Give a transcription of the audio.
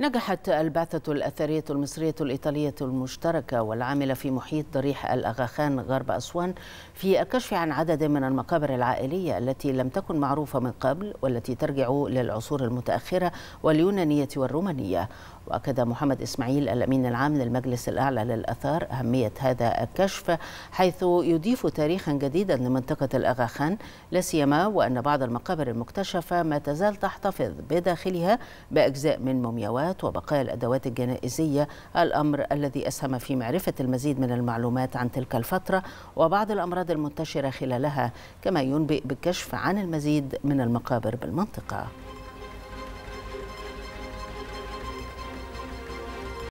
نجحت البعثة الأثرية المصرية الإيطالية المشتركة والعاملة في محيط ضريح الأغاخان غرب أسوان في الكشف عن عدد من المقابر العائلية التي لم تكن معروفة من قبل والتي ترجع للعصور المتأخرة واليونانية والرومانية وأكد محمد إسماعيل الأمين العام للمجلس الأعلى للأثار أهمية هذا الكشف حيث يضيف تاريخا جديدا لمنطقة الأغاخان لا سيما وأن بعض المقابر المكتشفة ما تزال تحتفظ بداخلها بأجزاء من مومياوات الجرائمات وبقايا الأدوات الجنائزية الأمر الذي أسهم في معرفة المزيد من المعلومات عن تلك الفترة وبعض الأمراض المنتشرة خلالها كما ينبئ بالكشف عن المزيد من المقابر بالمنطقة